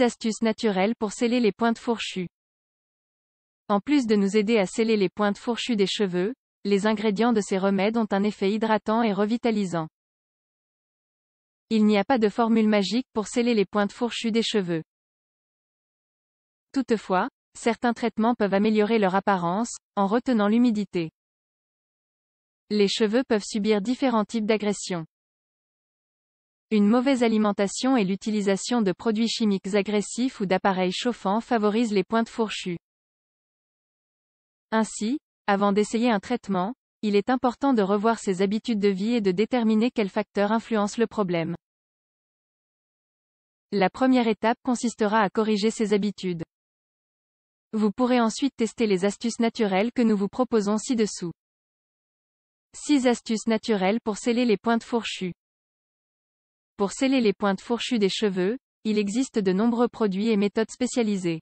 astuces naturelles pour sceller les pointes fourchues. En plus de nous aider à sceller les pointes fourchues des cheveux, les ingrédients de ces remèdes ont un effet hydratant et revitalisant. Il n'y a pas de formule magique pour sceller les pointes fourchues des cheveux. Toutefois, certains traitements peuvent améliorer leur apparence, en retenant l'humidité. Les cheveux peuvent subir différents types d'agressions. Une mauvaise alimentation et l'utilisation de produits chimiques agressifs ou d'appareils chauffants favorisent les pointes fourchues. Ainsi, avant d'essayer un traitement, il est important de revoir ses habitudes de vie et de déterminer quels facteurs influencent le problème. La première étape consistera à corriger ses habitudes. Vous pourrez ensuite tester les astuces naturelles que nous vous proposons ci-dessous. 6 astuces naturelles pour sceller les pointes fourchues. Pour sceller les pointes fourchues des cheveux, il existe de nombreux produits et méthodes spécialisées.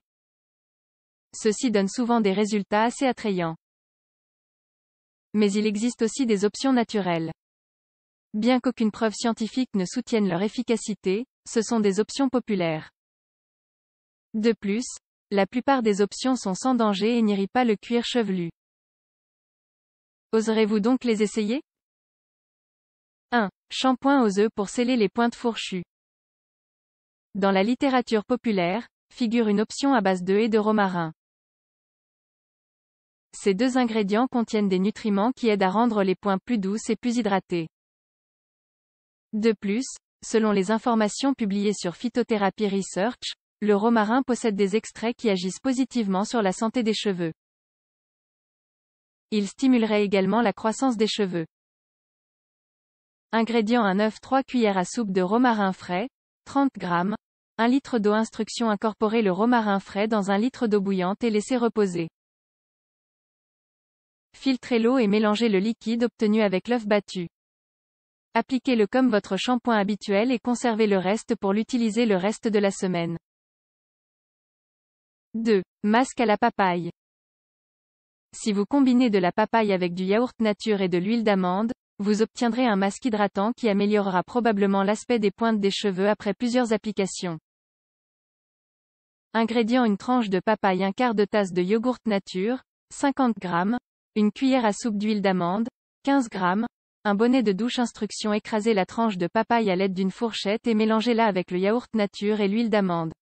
Ceux-ci donnent souvent des résultats assez attrayants. Mais il existe aussi des options naturelles. Bien qu'aucune preuve scientifique ne soutienne leur efficacité, ce sont des options populaires. De plus, la plupart des options sont sans danger et n'irritent pas le cuir chevelu. Oserez-vous donc les essayer 1. Shampoing aux œufs pour sceller les pointes fourchues. Dans la littérature populaire, figure une option à base d'œufs et de romarin. Ces deux ingrédients contiennent des nutriments qui aident à rendre les points plus douces et plus hydratés. De plus, selon les informations publiées sur Phytothérapie Research, le romarin possède des extraits qui agissent positivement sur la santé des cheveux. Il stimulerait également la croissance des cheveux. Ingrédients 1 œuf 3 cuillères à soupe de romarin frais, 30 g, 1 litre d'eau Instruction Incorporer le romarin frais dans un litre d'eau bouillante et laisser reposer. Filtrez l'eau et mélangez le liquide obtenu avec l'œuf battu. Appliquez-le comme votre shampoing habituel et conservez le reste pour l'utiliser le reste de la semaine. 2. Masque à la papaye. Si vous combinez de la papaye avec du yaourt nature et de l'huile d'amande, vous obtiendrez un masque hydratant qui améliorera probablement l'aspect des pointes des cheveux après plusieurs applications. Ingrédients une tranche de papaye, un quart de tasse de yogourt nature, 50 g, une cuillère à soupe d'huile d'amande, 15 g, un bonnet de douche instruction écraser la tranche de papaye à l'aide d'une fourchette et mélangez-la avec le yaourt nature et l'huile d'amande.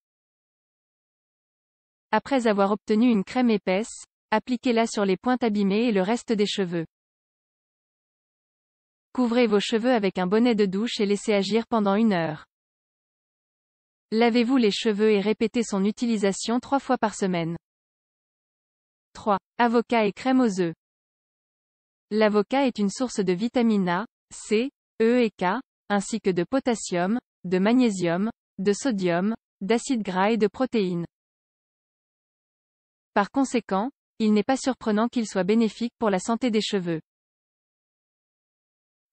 Après avoir obtenu une crème épaisse, appliquez-la sur les pointes abîmées et le reste des cheveux. Couvrez vos cheveux avec un bonnet de douche et laissez agir pendant une heure. Lavez-vous les cheveux et répétez son utilisation trois fois par semaine. 3. Avocat et crème aux œufs. L'avocat est une source de vitamines A, C, E et K, ainsi que de potassium, de magnésium, de sodium, d'acide gras et de protéines. Par conséquent, il n'est pas surprenant qu'il soit bénéfique pour la santé des cheveux.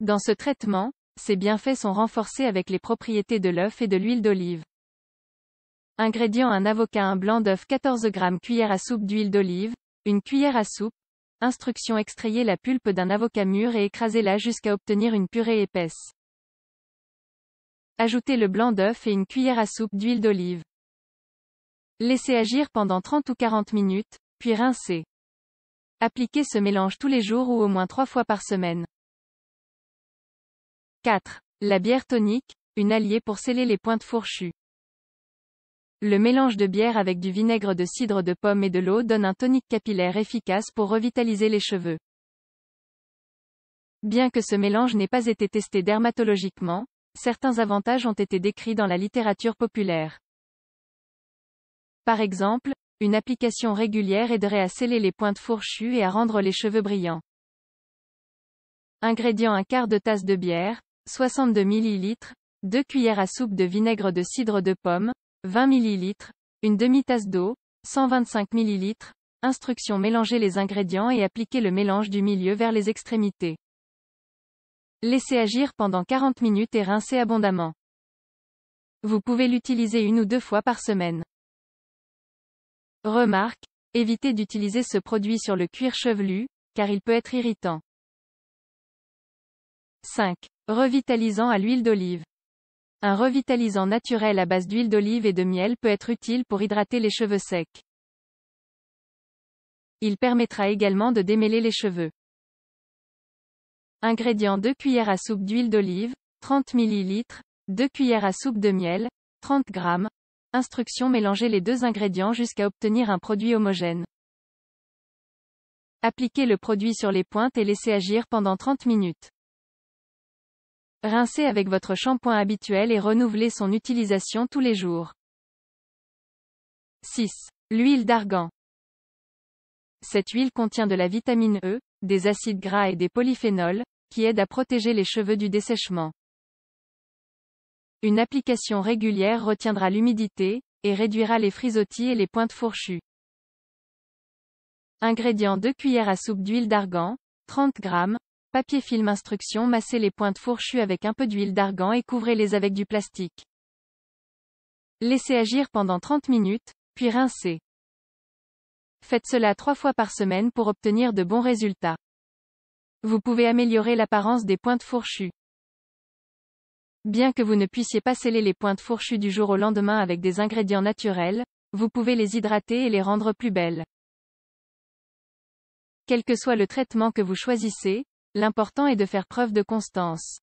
Dans ce traitement, ces bienfaits sont renforcés avec les propriétés de l'œuf et de l'huile d'olive. Ingrédients un avocat un blanc d'œuf 14 g cuillère à soupe d'huile d'olive, une cuillère à soupe. Instruction Extrayez la pulpe d'un avocat mûr et écraser-la jusqu'à obtenir une purée épaisse. Ajoutez le blanc d'œuf et une cuillère à soupe d'huile d'olive. Laissez agir pendant 30 ou 40 minutes, puis rincez. Appliquez ce mélange tous les jours ou au moins 3 fois par semaine. 4. La bière tonique, une alliée pour sceller les pointes fourchues. Le mélange de bière avec du vinaigre de cidre de pomme et de l'eau donne un tonique capillaire efficace pour revitaliser les cheveux. Bien que ce mélange n'ait pas été testé dermatologiquement, certains avantages ont été décrits dans la littérature populaire. Par exemple, une application régulière aiderait à sceller les pointes fourchues et à rendre les cheveux brillants. Ingrédients un quart de tasse de bière, 62 ml, 2 cuillères à soupe de vinaigre de cidre de pomme, 20 ml, une demi-tasse d'eau, 125 ml. Instruction mélanger les ingrédients et appliquer le mélange du milieu vers les extrémités. Laissez agir pendant 40 minutes et rincez abondamment. Vous pouvez l'utiliser une ou deux fois par semaine. Remarque, évitez d'utiliser ce produit sur le cuir chevelu, car il peut être irritant. 5. Revitalisant à l'huile d'olive. Un revitalisant naturel à base d'huile d'olive et de miel peut être utile pour hydrater les cheveux secs. Il permettra également de démêler les cheveux. Ingrédients 2 cuillères à soupe d'huile d'olive, 30 ml, 2 cuillères à soupe de miel, 30 g. Instruction Mélangez les deux ingrédients jusqu'à obtenir un produit homogène. Appliquez le produit sur les pointes et laissez agir pendant 30 minutes. Rincez avec votre shampoing habituel et renouvelez son utilisation tous les jours. 6. L'huile d'argan. Cette huile contient de la vitamine E, des acides gras et des polyphénols, qui aident à protéger les cheveux du dessèchement. Une application régulière retiendra l'humidité, et réduira les frisottis et les pointes fourchues. Ingrédients 2 cuillères à soupe d'huile d'argan, 30 g, Papier film instruction massez les pointes fourchues avec un peu d'huile d'argan et couvrez-les avec du plastique. Laissez agir pendant 30 minutes, puis rincez. Faites cela trois fois par semaine pour obtenir de bons résultats. Vous pouvez améliorer l'apparence des pointes fourchues. Bien que vous ne puissiez pas sceller les pointes fourchues du jour au lendemain avec des ingrédients naturels, vous pouvez les hydrater et les rendre plus belles. Quel que soit le traitement que vous choisissez, L'important est de faire preuve de constance.